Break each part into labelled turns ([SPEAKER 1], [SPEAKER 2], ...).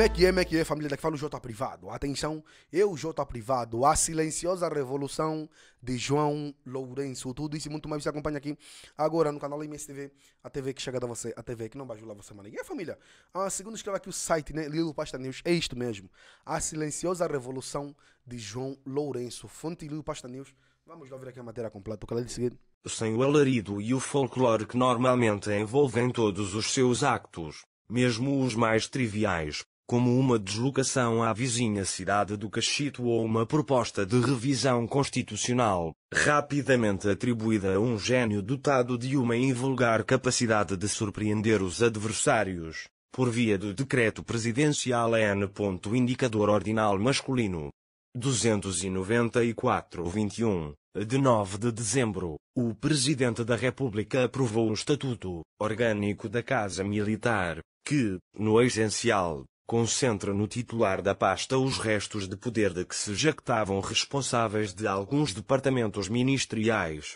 [SPEAKER 1] Como é que é, como é que é, família daqui fala o Jota Privado. Atenção, eu, Jota Privado, a silenciosa revolução de João Lourenço. Tudo isso e muito mais você acompanha aqui agora no canal MSTV, a TV que chega a você, a TV que não vai ajudar você, mano. E é, família, ah, segundo escreve aqui o site, né, Lilo Pasta News, é isto mesmo. A silenciosa revolução de João Lourenço. Fonte Lilo Pasta News. Vamos lá ver aqui a matéria completa, o canal de seguida.
[SPEAKER 2] Sem o alarido e o folclore que normalmente envolvem todos os seus actos mesmo os mais triviais, como uma deslocação à vizinha cidade do Cachito ou uma proposta de revisão constitucional, rapidamente atribuída a um gênio dotado de uma invulgar capacidade de surpreender os adversários, por via do decreto presidencial N. Indicador Ordinal Masculino. 294-21, de 9 de dezembro, o Presidente da República aprovou o Estatuto Orgânico da Casa Militar, que, no essencial, concentra no titular da pasta os restos de poder de que se jactavam responsáveis de alguns departamentos ministeriais.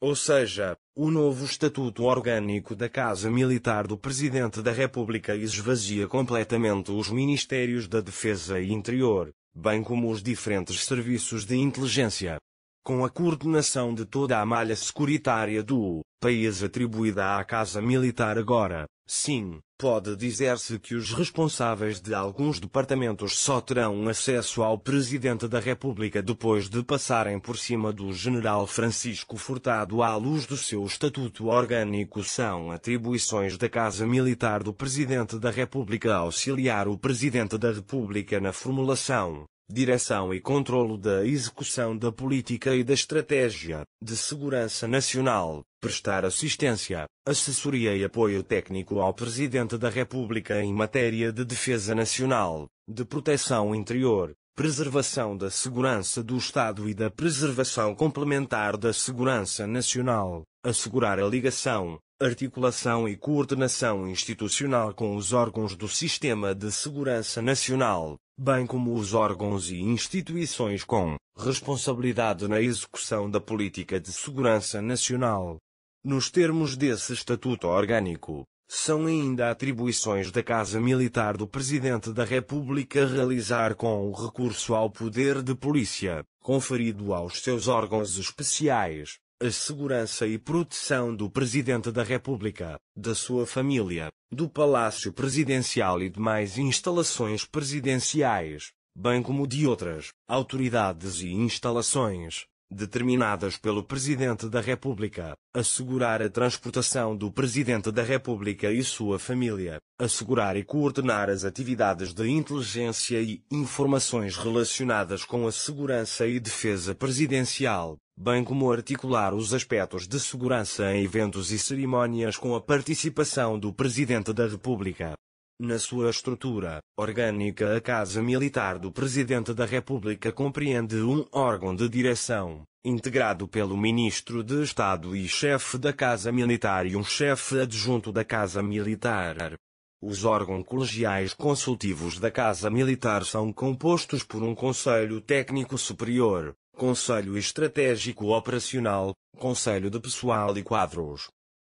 [SPEAKER 2] Ou seja, o novo Estatuto Orgânico da Casa Militar do Presidente da República esvazia completamente os Ministérios da Defesa e Interior, bem como os diferentes serviços de inteligência. Com a coordenação de toda a malha securitária do país atribuída à Casa Militar agora, Sim, pode dizer-se que os responsáveis de alguns departamentos só terão acesso ao Presidente da República depois de passarem por cima do General Francisco Furtado à luz do seu Estatuto Orgânico. São atribuições da Casa Militar do Presidente da República auxiliar o Presidente da República na formulação, direção e controlo da execução da política e da estratégia de segurança nacional, prestar assistência, assessoria e apoio técnico ao Presidente da República em matéria de defesa nacional, de proteção interior, preservação da segurança do Estado e da preservação complementar da segurança nacional, assegurar a ligação, articulação e coordenação institucional com os órgãos do Sistema de Segurança Nacional, bem como os órgãos e instituições com responsabilidade na execução da política de segurança nacional. Nos termos desse Estatuto Orgânico, são ainda atribuições da Casa Militar do Presidente da República realizar com o recurso ao poder de polícia, conferido aos seus órgãos especiais, a segurança e proteção do Presidente da República, da sua família, do Palácio Presidencial e demais instalações presidenciais, bem como de outras autoridades e instalações determinadas pelo Presidente da República, assegurar a transportação do Presidente da República e sua família, assegurar e coordenar as atividades de inteligência e informações relacionadas com a segurança e defesa presidencial, bem como articular os aspectos de segurança em eventos e cerimônias com a participação do Presidente da República, na sua estrutura orgânica, a Casa Militar do Presidente da República compreende um órgão de direção, integrado pelo Ministro de Estado e chefe da Casa Militar e um chefe adjunto da Casa Militar. Os órgãos colegiais consultivos da Casa Militar são compostos por um Conselho Técnico Superior, Conselho Estratégico Operacional, Conselho de Pessoal e Quadros.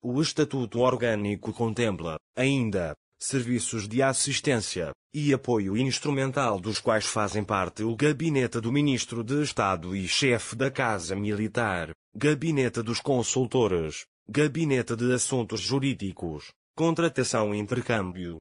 [SPEAKER 2] O Estatuto Orgânico contempla, ainda, serviços de assistência e apoio instrumental dos quais fazem parte o gabinete do Ministro de Estado e chefe da Casa Militar, gabinete dos consultores, gabinete de assuntos jurídicos, contratação e intercâmbio,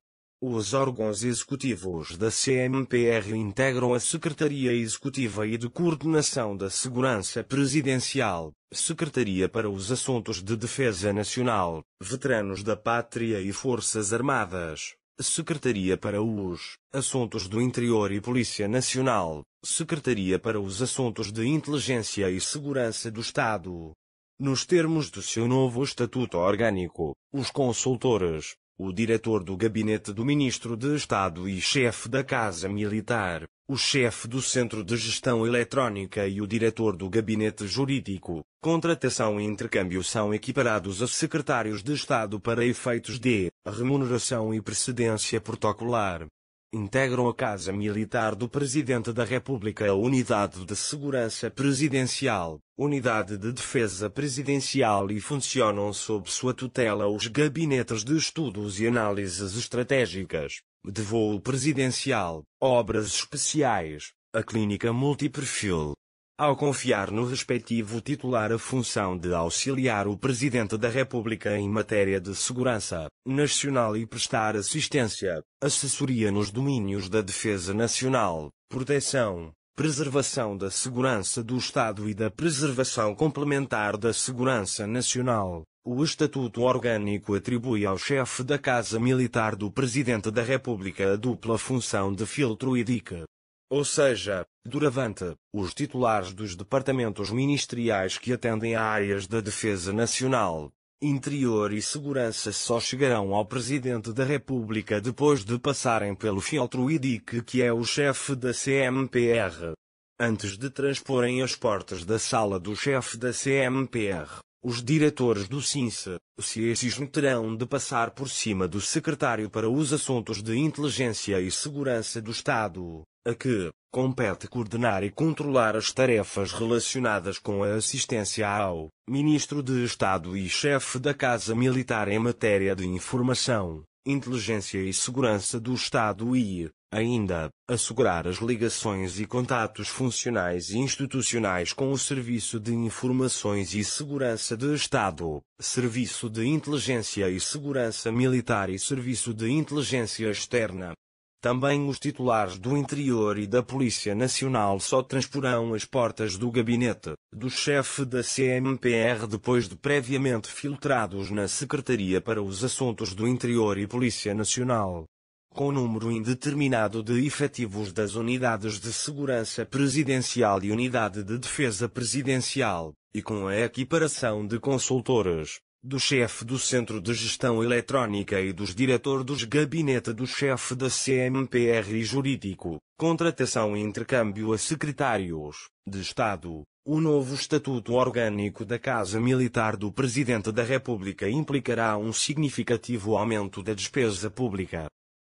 [SPEAKER 2] os órgãos executivos da CMPR integram a Secretaria Executiva e de Coordenação da Segurança Presidencial, Secretaria para os Assuntos de Defesa Nacional, Veteranos da Pátria e Forças Armadas, Secretaria para os Assuntos do Interior e Polícia Nacional, Secretaria para os Assuntos de Inteligência e Segurança do Estado. Nos termos do seu novo Estatuto Orgânico, os consultores, o diretor do gabinete do ministro de Estado e chefe da Casa Militar, o chefe do Centro de Gestão Eletrónica e o diretor do gabinete jurídico, contratação e intercâmbio são equiparados a secretários de Estado para efeitos de remuneração e precedência protocolar integram a Casa Militar do Presidente da República, a Unidade de Segurança Presidencial, Unidade de Defesa Presidencial e funcionam sob sua tutela os Gabinetes de Estudos e Análises Estratégicas, de Voo Presidencial, Obras Especiais, a Clínica Multiperfil, ao confiar no respectivo titular a função de auxiliar o Presidente da República em matéria de segurança nacional e prestar assistência, assessoria nos domínios da defesa nacional, proteção, preservação da segurança do Estado e da preservação complementar da segurança nacional. O Estatuto Orgânico atribui ao chefe da Casa Militar do Presidente da República a dupla função de filtro e dica ou seja, Duravante, os titulares dos departamentos ministeriais que atendem a áreas da Defesa Nacional, Interior e Segurança só chegarão ao Presidente da República depois de passarem pelo filtro IDIC que é o chefe da CMPR. Antes de transporem as portas da sala do chefe da CMPR, os diretores do SINSE, se esses terão de passar por cima do secretário para os assuntos de inteligência e segurança do Estado a que compete coordenar e controlar as tarefas relacionadas com a assistência ao Ministro de Estado e chefe da Casa Militar em matéria de informação, inteligência e segurança do Estado e, ainda, assegurar as ligações e contatos funcionais e institucionais com o Serviço de Informações e Segurança de Estado, Serviço de Inteligência e Segurança Militar e Serviço de Inteligência Externa, também os titulares do interior e da Polícia Nacional só transporão as portas do gabinete do chefe da CMPR depois de previamente filtrados na Secretaria para os Assuntos do Interior e Polícia Nacional. Com número indeterminado de efetivos das unidades de segurança presidencial e unidade de defesa presidencial, e com a equiparação de consultores, do chefe do Centro de Gestão Eletrónica e dos diretores dos gabinete do chefe da CMPR e jurídico, contratação e intercâmbio a secretários de Estado. O novo Estatuto Orgânico da Casa Militar do Presidente da República implicará um significativo aumento da despesa pública.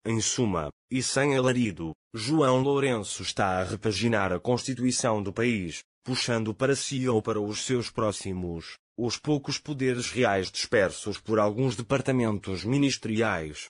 [SPEAKER 2] Em suma, e sem alarido, João Lourenço está a repaginar a Constituição do país, puxando para si ou para os seus próximos os poucos poderes reais dispersos por alguns departamentos ministeriais.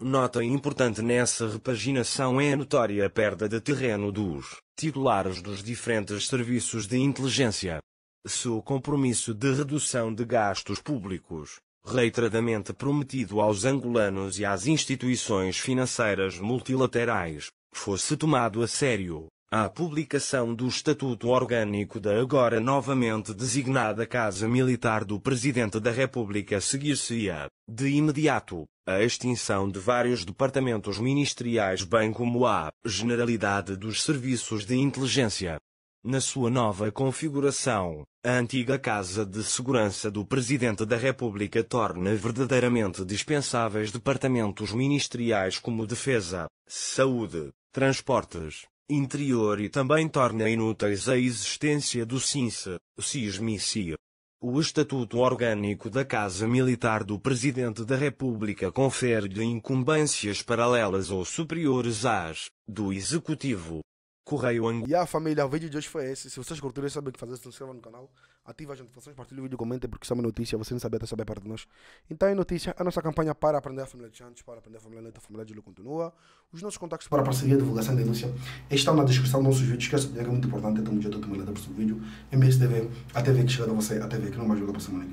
[SPEAKER 2] Nota importante nessa repaginação é a notória perda de terreno dos titulares dos diferentes serviços de inteligência. Se o compromisso de redução de gastos públicos, reiteradamente prometido aos angolanos e às instituições financeiras multilaterais, fosse tomado a sério, a publicação do Estatuto Orgânico da agora novamente designada Casa Militar do Presidente da República seguir se ia de imediato, a extinção de vários departamentos ministeriais bem como a Generalidade dos Serviços de Inteligência. Na sua nova configuração, a antiga Casa de Segurança do Presidente da República torna verdadeiramente dispensáveis departamentos ministeriais como Defesa, Saúde, Transportes, interior e também torna inúteis a existência do CINSA, CISMICIA. O Estatuto Orgânico da Casa Militar do Presidente da República confere-lhe incumbências paralelas ou
[SPEAKER 1] superiores às do Executivo. Correio anguia E a família, o vídeo de hoje foi esse. Se vocês curtiram, sabem o que fazer, se inscrevam no canal. Ative as notificações, partilhe o vídeo, comente, porque isso é uma notícia. Você não sabia, está saber parte de nós. Então, em é notícia, a nossa campanha para aprender a família de Santos, para aprender a família Neto, a família de Lula continua. Os nossos contactos para parceria, divulgação e denúncia estão na descrição dos nossos vídeos. Esqueça que é muito importante. Tamo junto, tamo ligado para o vídeo. MSTV, a TV que chega a você, a TV que não mais joga para semana.